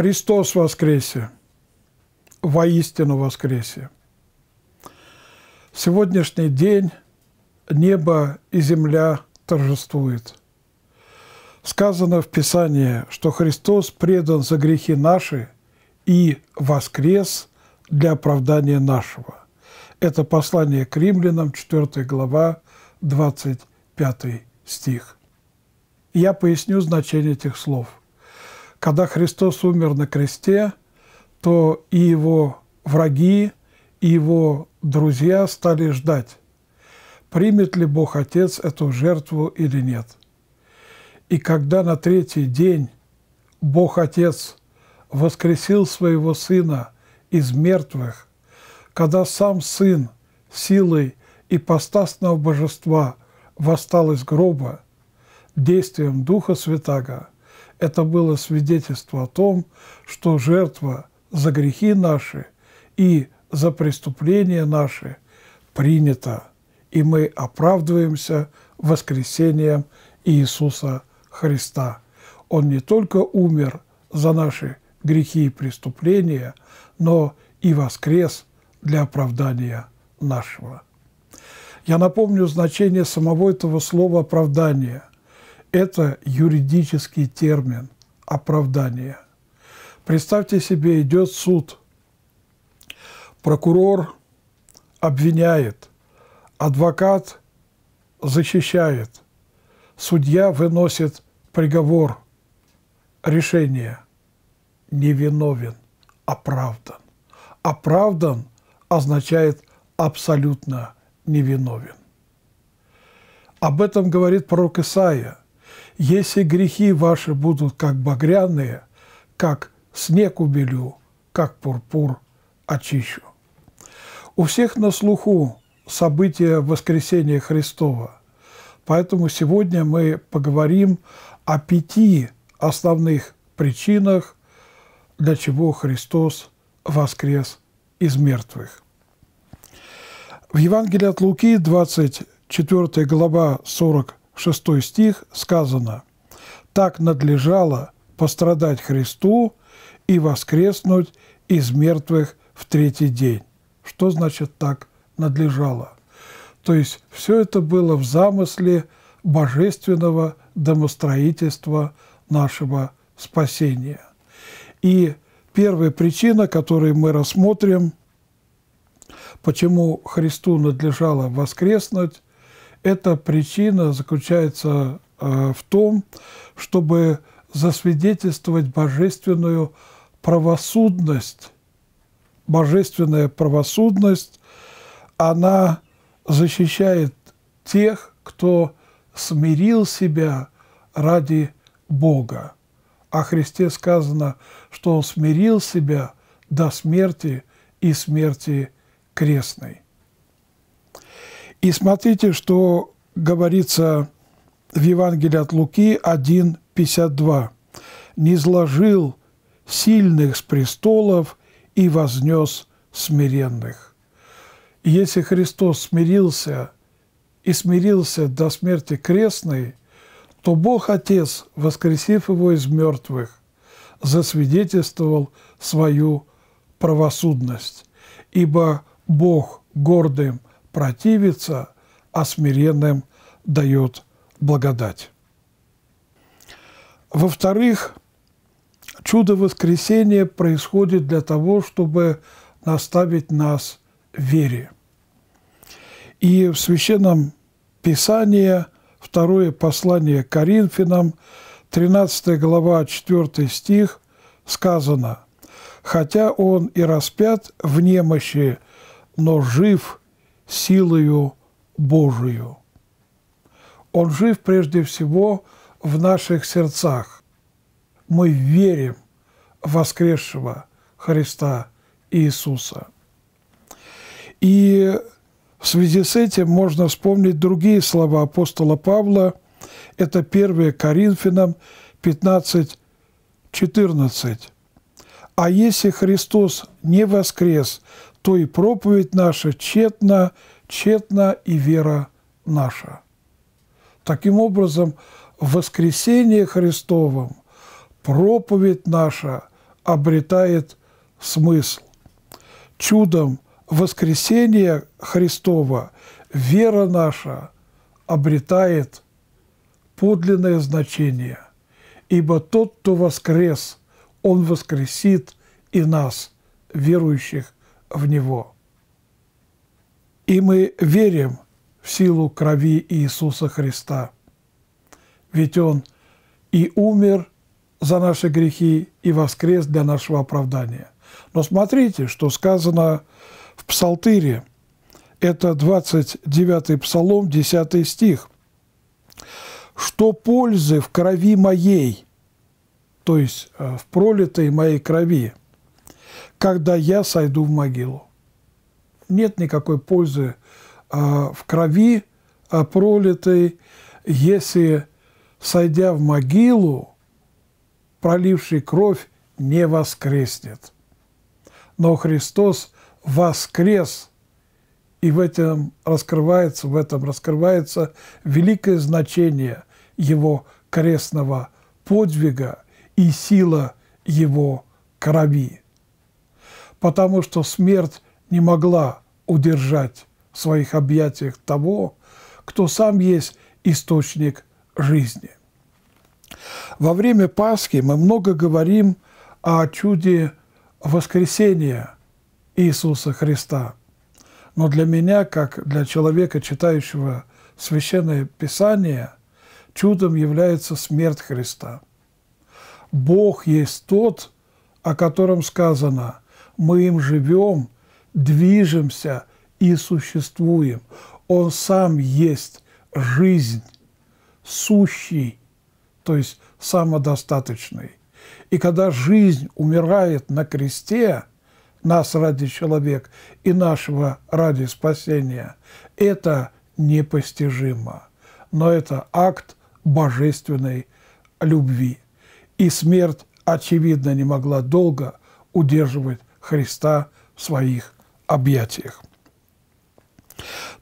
Христос воскресе, воистину воскресе. Сегодняшний день небо и земля торжествует. Сказано в Писании, что Христос предан за грехи наши и воскрес для оправдания нашего. Это послание к римлянам, 4 глава, 25 стих. Я поясню значение этих слов – когда Христос умер на кресте, то и его враги, и его друзья стали ждать, примет ли Бог Отец эту жертву или нет. И когда на третий день Бог Отец воскресил своего Сына из мертвых, когда сам Сын силой ипостасного божества восстал из гроба действием Духа Святаго – это было свидетельство о том, что жертва за грехи наши и за преступления наши принята, и мы оправдываемся воскресением Иисуса Христа. Он не только умер за наши грехи и преступления, но и воскрес для оправдания нашего. Я напомню значение самого этого слова «оправдание». Это юридический термин – оправдание. Представьте себе, идет суд. Прокурор обвиняет, адвокат защищает, судья выносит приговор, решение – невиновен, оправдан. Оправдан означает абсолютно невиновен. Об этом говорит пророк Исаия – если грехи ваши будут как багряные, как снег убелю, как пурпур очищу. У всех на слуху события воскресения Христова. Поэтому сегодня мы поговорим о пяти основных причинах, для чего Христос воскрес из мертвых. В Евангелии от Луки, 24 глава, 40 6 стих, сказано «Так надлежало пострадать Христу и воскреснуть из мертвых в третий день». Что значит «так надлежало»? То есть все это было в замысле божественного домостроительства нашего спасения. И первая причина, которую мы рассмотрим, почему Христу надлежало воскреснуть, эта причина заключается э, в том, чтобы засвидетельствовать божественную правосудность. Божественная правосудность, она защищает тех, кто смирил себя ради Бога. О Христе сказано, что Он смирил себя до смерти и смерти крестной. И смотрите, что говорится в Евангелии от Луки 1,52. «Не изложил сильных с престолов и вознес смиренных». Если Христос смирился и смирился до смерти крестной, то Бог Отец, воскресив его из мертвых, засвидетельствовал свою правосудность. Ибо Бог гордым – противится, а смиренным дает благодать. Во-вторых, чудо воскресения происходит для того, чтобы наставить нас в вере. И в Священном Писании, второе послание Коринфянам, 13 глава, 4 стих, сказано, «Хотя он и распят в немощи, но жив силою Божию. Он жив прежде всего в наших сердцах. Мы верим в воскресшего Христа Иисуса. И в связи с этим можно вспомнить другие слова апостола Павла. Это 1 Коринфянам 15, 14. «А если Христос не воскрес, то и проповедь наша тщетна, тщетна и вера наша. Таким образом, в воскресении Христовом проповедь наша обретает смысл. Чудом воскресения Христова вера наша обретает подлинное значение, ибо тот, кто воскрес, он воскресит и нас, верующих в Него. И мы верим в силу крови Иисуса Христа. Ведь Он и умер за наши грехи, и воскрес для нашего оправдания. Но смотрите, что сказано в Псалтире. Это 29-й Псалом, 10 стих. «Что пользы в крови моей?» то есть э, в пролитой моей крови, когда я сойду в могилу. Нет никакой пользы а, в крови а, пролитой, если, сойдя в могилу, проливший кровь не воскреснет. Но Христос воскрес, и в этом раскрывается, в этом раскрывается великое значение его крестного подвига и сила его крови потому что смерть не могла удержать в своих объятиях того, кто сам есть источник жизни. Во время Пасхи мы много говорим о чуде воскресения Иисуса Христа. Но для меня, как для человека, читающего Священное Писание, чудом является смерть Христа. Бог есть тот, о котором сказано – мы им живем, движемся и существуем. Он сам есть жизнь, сущий, то есть самодостаточный. И когда жизнь умирает на кресте, нас ради человек и нашего ради спасения, это непостижимо. Но это акт божественной любви. И смерть, очевидно, не могла долго удерживать Христа в своих объятиях.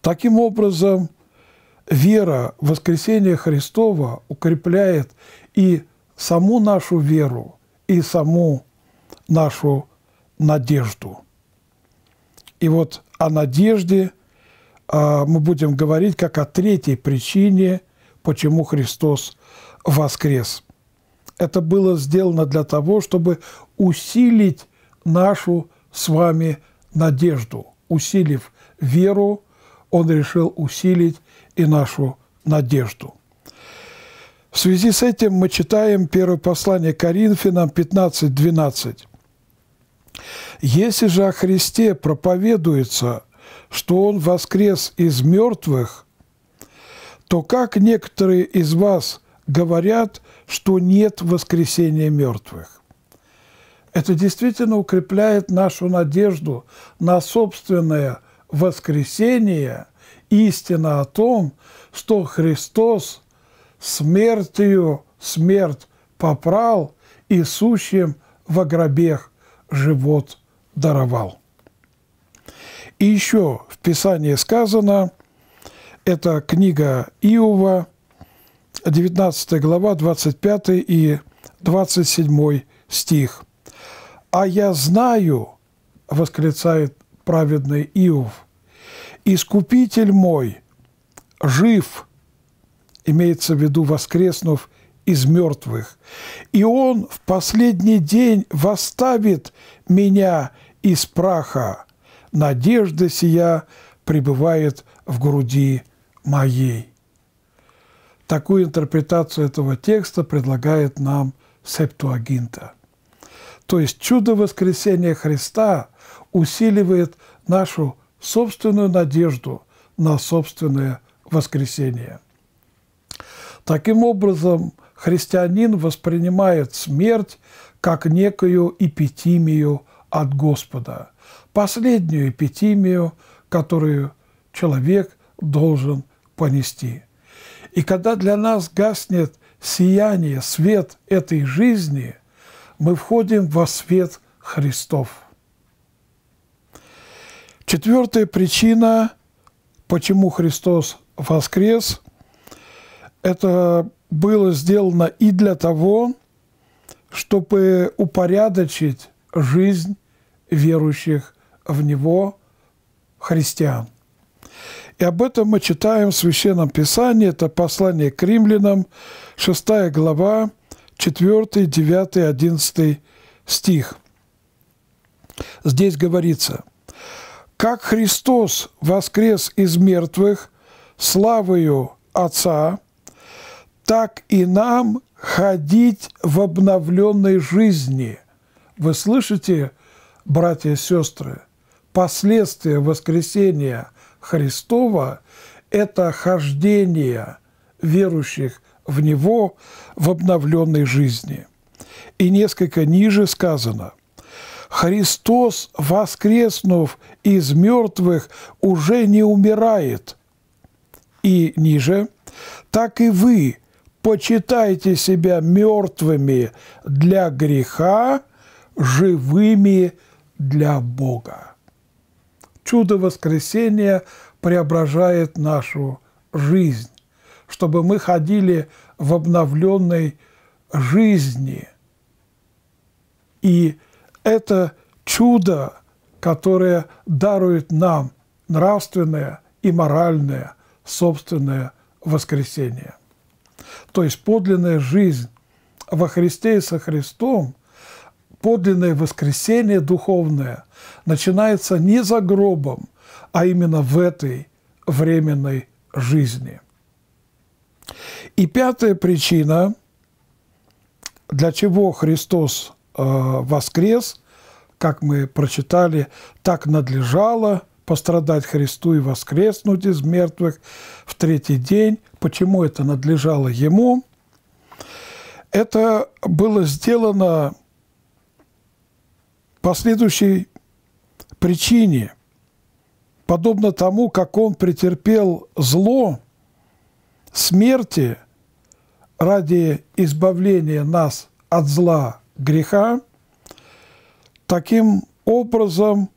Таким образом, вера в воскресение Христова укрепляет и саму нашу веру, и саму нашу надежду. И вот о надежде а, мы будем говорить как о третьей причине, почему Христос воскрес. Это было сделано для того, чтобы усилить нашу с вами надежду. Усилив веру, он решил усилить и нашу надежду. В связи с этим мы читаем первое послание Коринфянам 15.12. «Если же о Христе проповедуется, что Он воскрес из мертвых, то как некоторые из вас говорят, что нет воскресения мертвых? это действительно укрепляет нашу надежду на собственное воскресение, истина о том, что Христос смертью смерть попрал и сущим во гробех живот даровал. И еще в Писании сказано, это книга Иова, 19 глава, 25 и 27 стих. «А я знаю, — восклицает праведный Иов, — Искупитель мой жив, имеется в виду воскреснув из мертвых, и он в последний день восставит меня из праха. Надежда сия пребывает в груди моей. Такую интерпретацию этого текста предлагает нам Септуагинта – то есть чудо воскресения Христа усиливает нашу собственную надежду на собственное воскресение. Таким образом, христианин воспринимает смерть как некую эпитимию от Господа, последнюю эпитимию, которую человек должен понести. И когда для нас гаснет сияние, свет этой жизни – мы входим во свет Христов. Четвертая причина, почему Христос воскрес, это было сделано и для того, чтобы упорядочить жизнь верующих в Него христиан. И об этом мы читаем в Священном Писании, это послание к римлянам, 6 глава, 4, 9, 11 стих. Здесь говорится, «Как Христос воскрес из мертвых славою Отца, так и нам ходить в обновленной жизни». Вы слышите, братья и сестры, последствия воскресения Христова – это хождение верующих в него в обновленной жизни. И несколько ниже сказано «Христос, воскреснув из мертвых, уже не умирает». И ниже «Так и вы почитайте себя мертвыми для греха, живыми для Бога». Чудо воскресения преображает нашу жизнь чтобы мы ходили в обновленной жизни. И это чудо, которое дарует нам нравственное и моральное собственное воскресение. То есть подлинная жизнь во Христе и со Христом, подлинное воскресение духовное начинается не за гробом, а именно в этой временной жизни – и пятая причина, для чего Христос э, воскрес, как мы прочитали, так надлежало пострадать Христу и воскреснуть из мертвых в третий день. Почему это надлежало Ему? Это было сделано по следующей причине. Подобно тому, как Он претерпел зло – смерти ради избавления нас от зла греха. Таким образом,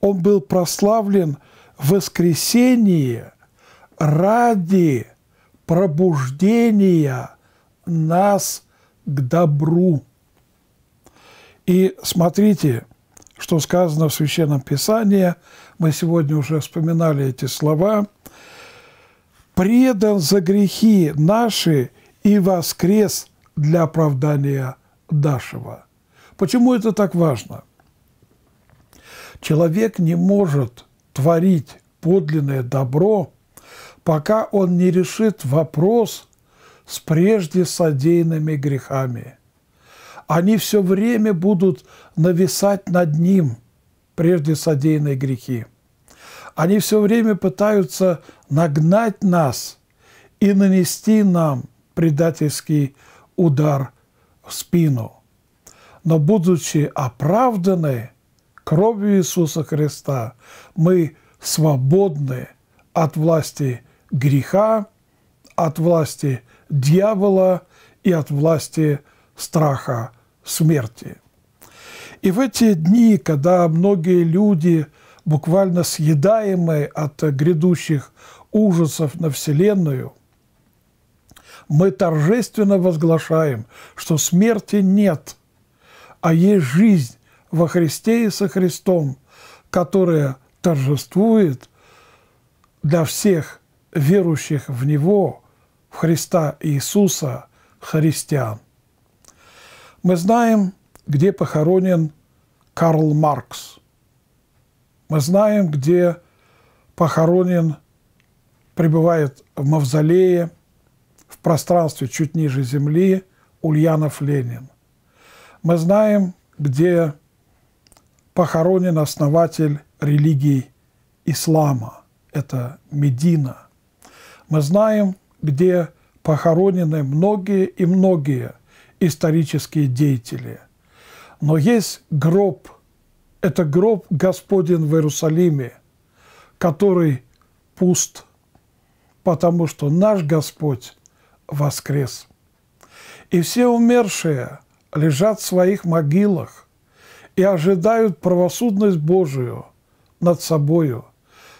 он был прославлен в воскресении ради пробуждения нас к добру. И смотрите, что сказано в Священном Писании. Мы сегодня уже вспоминали эти слова – предан за грехи наши и воскрес для оправдания нашего». Почему это так важно? Человек не может творить подлинное добро, пока он не решит вопрос с прежде содеянными грехами. Они все время будут нависать над ним прежде содеянные грехи. Они все время пытаются нагнать нас и нанести нам предательский удар в спину. Но будучи оправданы кровью Иисуса Христа, мы свободны от власти греха, от власти дьявола и от власти страха смерти. И в эти дни, когда многие люди – буквально съедаемые от грядущих ужасов на Вселенную, мы торжественно возглашаем, что смерти нет, а есть жизнь во Христе и со Христом, которая торжествует для всех верующих в Него, в Христа Иисуса, христиан. Мы знаем, где похоронен Карл Маркс – мы знаем, где похоронен, пребывает в мавзолее, в пространстве чуть ниже земли Ульянов Ленин. Мы знаем, где похоронен основатель религии ислама, это Медина. Мы знаем, где похоронены многие и многие исторические деятели. Но есть гроб это гроб Господень в Иерусалиме, который пуст, потому что наш Господь воскрес. И все умершие лежат в своих могилах и ожидают правосудность Божию над собою,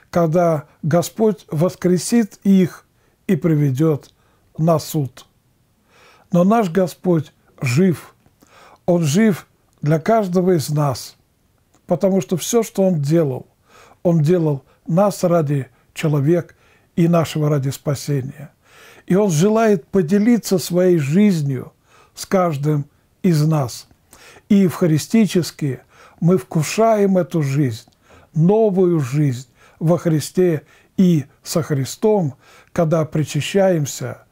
когда Господь воскресит их и приведет на суд. Но наш Господь жив. Он жив для каждого из нас – потому что все, что он делал, он делал нас ради человека и нашего ради спасения. И он желает поделиться своей жизнью с каждым из нас. И евхаристически мы вкушаем эту жизнь, новую жизнь во Христе и со Христом, когда причащаемся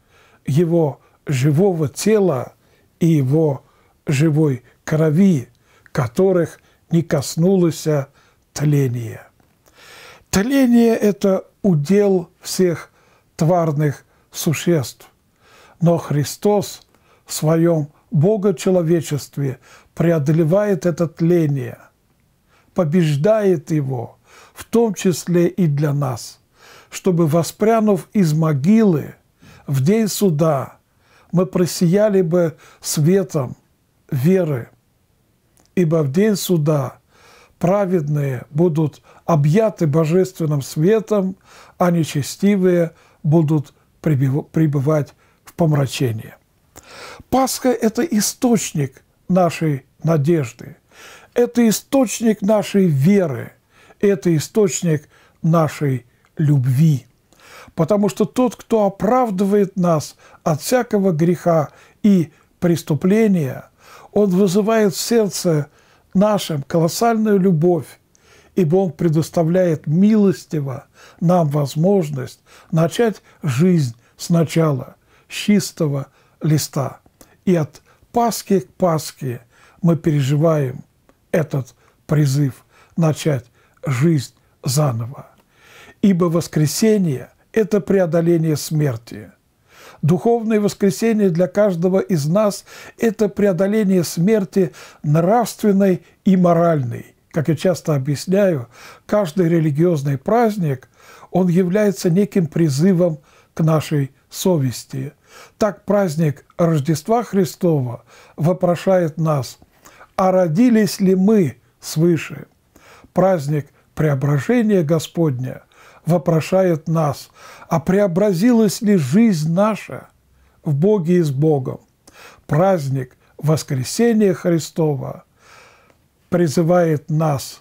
Его живого тела и Его живой крови, которых – не коснулося тления. Тление – это удел всех тварных существ. Но Христос в своем богочеловечестве преодолевает это тление, побеждает его, в том числе и для нас, чтобы, воспрянув из могилы в день суда, мы просияли бы светом веры – ибо в день суда праведные будут объяты божественным светом, а нечестивые будут пребывать в помрачении. Пасха – это источник нашей надежды, это источник нашей веры, это источник нашей любви. Потому что тот, кто оправдывает нас от всякого греха и преступления – он вызывает в сердце нашем колоссальную любовь, ибо Он предоставляет милостиво нам возможность начать жизнь сначала, с чистого листа. И от Пасхи к Пасхе мы переживаем этот призыв начать жизнь заново. Ибо воскресение – это преодоление смерти – Духовное воскресение для каждого из нас – это преодоление смерти нравственной и моральной. Как я часто объясняю, каждый религиозный праздник, он является неким призывом к нашей совести. Так праздник Рождества Христова вопрошает нас, а родились ли мы свыше? Праздник преображения Господня – вопрошает нас, а преобразилась ли жизнь наша в Боге и с Богом? Праздник Воскресения Христова призывает нас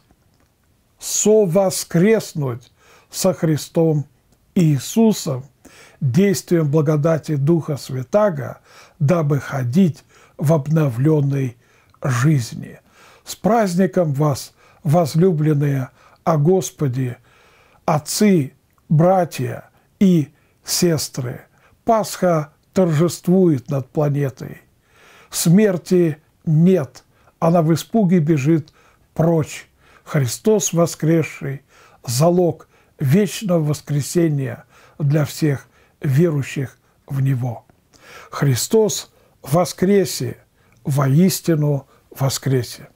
совоскреснуть со Христом Иисусом действием благодати Духа Святаго, дабы ходить в обновленной жизни. С праздником вас, возлюбленные, о Господе! отцы, братья и сестры. Пасха торжествует над планетой. Смерти нет, она в испуге бежит прочь. Христос воскресший – залог вечного воскресения для всех верующих в Него. Христос воскресе, воистину воскресе.